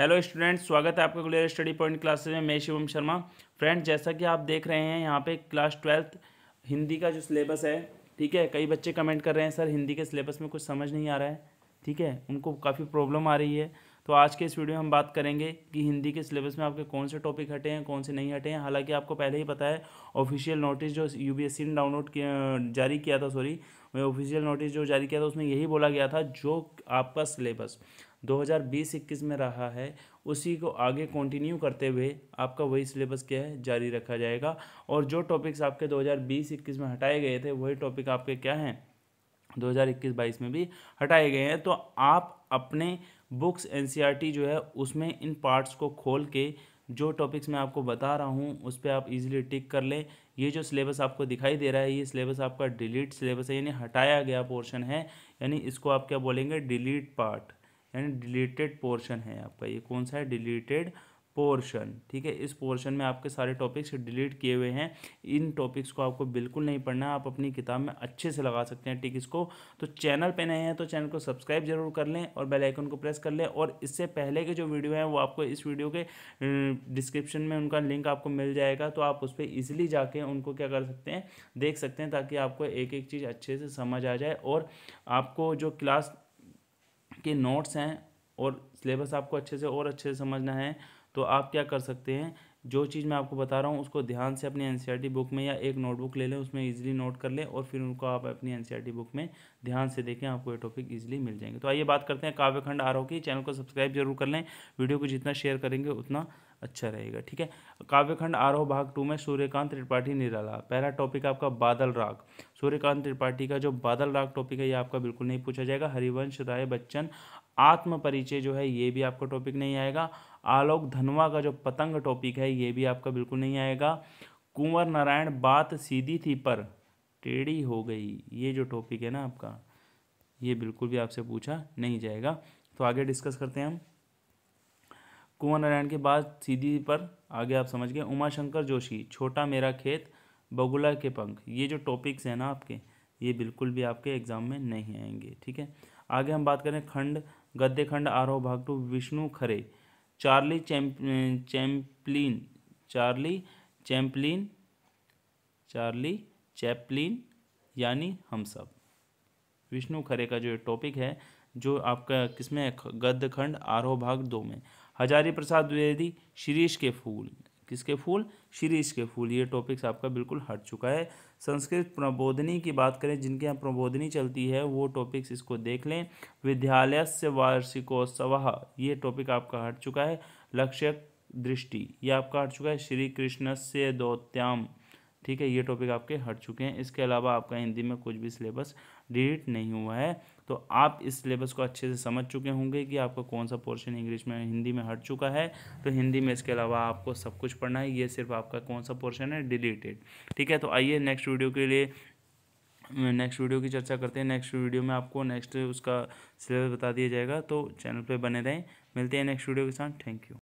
hello students स्वागत है आपका क्लियर स्टडी पॉइंट क्लासेस में मैं शिवम शर्मा फ्रेंड जैसा कि आप देख रहे हैं यहाँ पे क्लास ट्वेल्थ हिंदी का जो सिलेबस है ठीक है कई बच्चे कमेंट कर रहे हैं सर हिंदी के सिलेबस में कुछ समझ नहीं आ रहा है ठीक है उनको काफ़ी प्रॉब्लम आ रही है तो आज के इस वीडियो में हम बात करेंगे कि हिंदी के सिलेबस में आपके कौन से टॉपिक हटे हैं कौन से नहीं हटे हैं हालांकि आपको पहले ही पता है ऑफिशियल नोटिस जो यूपीएससी ने डाउनलोड जारी किया था सॉरी ऑफिशियल नोटिस जो जारी किया था उसमें यही बोला गया था जो आपका सिलेबस 2020-21 में रहा है उसी को आगे कंटिन्यू करते हुए आपका वही सिलेबस क्या है जारी रखा जाएगा और जो टॉपिक्स आपके 2020-21 में हटाए गए थे वही टॉपिक आपके क्या हैं 2021-22 में भी हटाए गए हैं तो आप अपने बुक्स एन e जो है उसमें इन पार्ट्स को खोल के जो टॉपिक्स मैं आपको बता रहा हूँ उस पर आप इजीली टिक कर लें ये जो सिलेबस आपको दिखाई दे रहा है ये सिलेबस आपका डिलीट सिलेबस है यानी हटाया गया पोर्शन है यानी इसको आप क्या बोलेंगे डिलीट पार्ट यानी डिलीटेड पोर्शन है आपका ये कौन सा है डिलीटेड पोर्शन ठीक है इस पोर्शन में आपके सारे टॉपिक्स डिलीट किए हुए हैं इन टॉपिक्स को आपको बिल्कुल नहीं पढ़ना आप अपनी किताब में अच्छे से लगा सकते हैं टिक इसको तो चैनल पे नए हैं तो चैनल को सब्सक्राइब जरूर कर लें और बेल आइकन को प्रेस कर लें और इससे पहले के जो वीडियो हैं वो आपको इस वीडियो के डिस्क्रिप्शन में उनका लिंक आपको मिल जाएगा तो आप उस पर ईजिली जाके उनको क्या कर सकते हैं देख सकते हैं ताकि आपको एक एक चीज़ अच्छे से समझ आ जाए और आपको जो क्लास के नोट्स हैं और सिलेबस आपको अच्छे से और अच्छे से समझना है तो आप क्या कर सकते हैं जो चीज़ मैं आपको बता रहा हूँ उसको ध्यान से अपनी एन बुक e में या एक नोटबुक ले लें उसमें ईजिली नोट कर लें और फिर उनको आप अपनी एन बुक e में ध्यान से देखें आपको ये टॉपिक ईजिली मिल जाएंगे तो आइए बात करते हैं काव्यखंड आरोह की चैनल को सब्सक्राइब जरूर कर लें वीडियो को जितना शेयर करेंगे उतना अच्छा रहेगा ठीक है काव्यखंड आरोह भाग टू में सूर्यकांत त्रिपाठी निराला पहला टॉपिक आपका बादल राग सूर्यकांत त्रिपाठी का जो बादल राग टॉपिक है ये आपका बिल्कुल नहीं पूछा जाएगा हरिवंश राय बच्चन आत्म परिचय जो है ये भी आपका टॉपिक नहीं आएगा आलोक धनवा का जो पतंग टॉपिक है ये भी आपका बिल्कुल नहीं आएगा कुंवर नारायण बात सीधी थी पर टेढ़ी हो गई ये जो टॉपिक है ना आपका ये बिल्कुल भी आपसे पूछा नहीं जाएगा तो आगे डिस्कस करते हैं हम कुंवर नारायण की बात सीधी पर आगे आप समझ गए उमाशंकर जोशी छोटा मेरा खेत बगुला के पंख ये जो टॉपिक्स हैं ना आपके ये बिल्कुल भी आपके एग्जाम में नहीं आएंगे ठीक है आगे हम बात करें खंड गद्य खंड आरोह भाग two Vishnu Khare Charlie Chaplin Charlie Chaplin Charlie Chaplin यानी हम सब विष्णु खरे का जो टॉपिक है जो आपका किसमें गद्य खंड आरोह भाग दो में हजारी प्रसाद द्विवेदी शिरीष के फूल किसके फूल शिरीष के फूल ये टॉपिक्स आपका बिल्कुल हट चुका है संस्कृत प्रबोधनी की बात करें जिनके यहाँ प्रबोधनी चलती है वो टॉपिक्स इसको देख लें विद्यालय से वार्षिकोत्सव ये टॉपिक आपका हट चुका है लक्ष्य दृष्टि ये आपका हट चुका है श्री कृष्ण से दौत्याम ठीक है ये टॉपिक आपके हट चुके हैं इसके अलावा आपका हिंदी में कुछ भी सिलेबस डिलीट नहीं हुआ है तो आप इस सिलेबस को अच्छे से समझ चुके होंगे कि आपका कौन सा पोर्शन इंग्लिश में हिंदी में हट चुका है तो हिंदी में इसके अलावा आपको सब कुछ पढ़ना है ये सिर्फ आपका कौन सा पोर्शन है डिलीटेड ठीक है तो आइए नेक्स्ट वीडियो के लिए नेक्स्ट वीडियो की चर्चा करते हैं नेक्स्ट वीडियो में आपको नेक्स्ट उसका सिलेबस बता दिया जाएगा तो चैनल पर बने रहें मिलते हैं नेक्स्ट वीडियो के साथ थैंक यू